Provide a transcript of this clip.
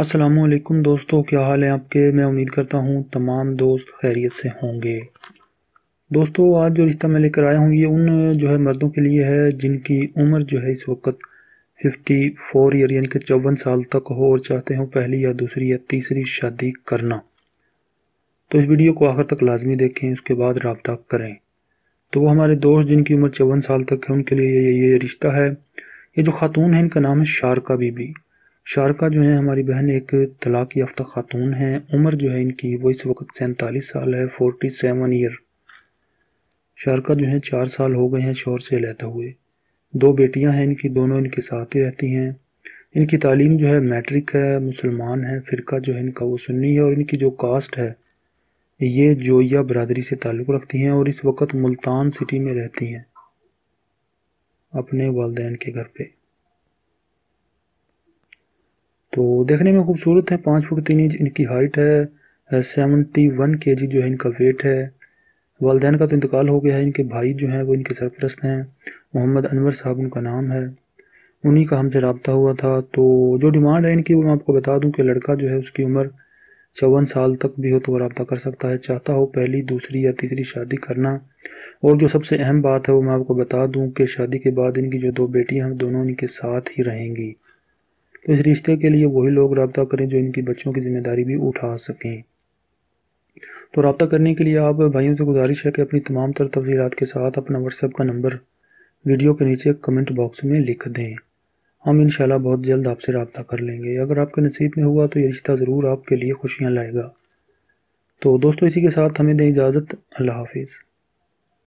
असलकुम दोस्तों क्या हाल है आपके मैं उम्मीद करता हूँ तमाम दोस्त खैरियत से होंगे दोस्तों आज जो रिश्ता मैं लेकर आया हूँ ये उन जो है मर्दों के लिए है जिनकी उम्र जो है इस वक्त फिफ्टी फोर ईयर यानी कि चौवन साल तक हो और चाहते हो पहली या दूसरी या तीसरी शादी करना तो इस वीडियो को आखिर तक लाजमी देखें उसके बाद रब्ता करें तो वो हमारे दोस्त जिनकी उम्र चौवन साल तक है उनके लिए ये, ये रिश्ता है ये जो खातून है इनका नाम है शारका बीबी शारका जो है हमारी बहन एक तलाक याफ्ता खातून हैं उम्र जो है इनकी वो इस वक्त सैंतालीस साल है फोर्टी सेवन ईयर शारका जो है चार साल हो गए हैं शोर से लेते हुए दो बेटियां हैं इनकी दोनों इनके साथ ही रहती हैं इनकी तालीम जो है मैट्रिक है मुसलमान है फ़िरका जो है इनका वो सुन्नी है और इनकी जो कास्ट है ये जोया बरदरी से ताल्लुक़ रखती हैं और इस वक्त मुल्तान सिटी में रहती हैं अपने वालदेन के घर पर तो देखने में खूबसूरत है पाँच फुट तीन इंच इनकी हाइट है सेवेंटी वन के जी जो है इनका वेट है वालदेन का तो इंतकाल हो गया है इनके भाई जो हैं वो इनके सरपरस्त हैं मोहम्मद अनवर साहब उनका नाम है उन्हीं का हमसे रबता हुआ था तो जो डिमांड है इनकी वो मैं आपको बता दूं कि लड़का जो है उसकी उम्र चौवन साल तक भी हो तो वह रबता कर सकता है चाहता हो पहली दूसरी या तीसरी शादी करना और जो सबसे अहम बात है वो मैं आपको बता दूं कि शादी के बाद इनकी जो दो बेटियां हैं दोनों इनके साथ ही रहेंगी तो इस रिश्ते के लिए वही लोग रबता करें जो इनकी बच्चों की जिम्मेदारी भी उठा सकें तो रबता करने के लिए आप भाइयों से गुजारिश है कि अपनी तमाम तर तफसीत के साथ अपना व्हाट्सएप का नंबर वीडियो के नीचे कमेंट बॉक्स में लिख दें हम इन बहुत जल्द आपसे रबता कर लेंगे अगर आपके नसीब में हुआ तो ये रिश्ता ज़रूर आपके लिए खुशियाँ लाएगा तो दोस्तों इसी के साथ हमें दें इजाज़त अल्लाह हाफिज़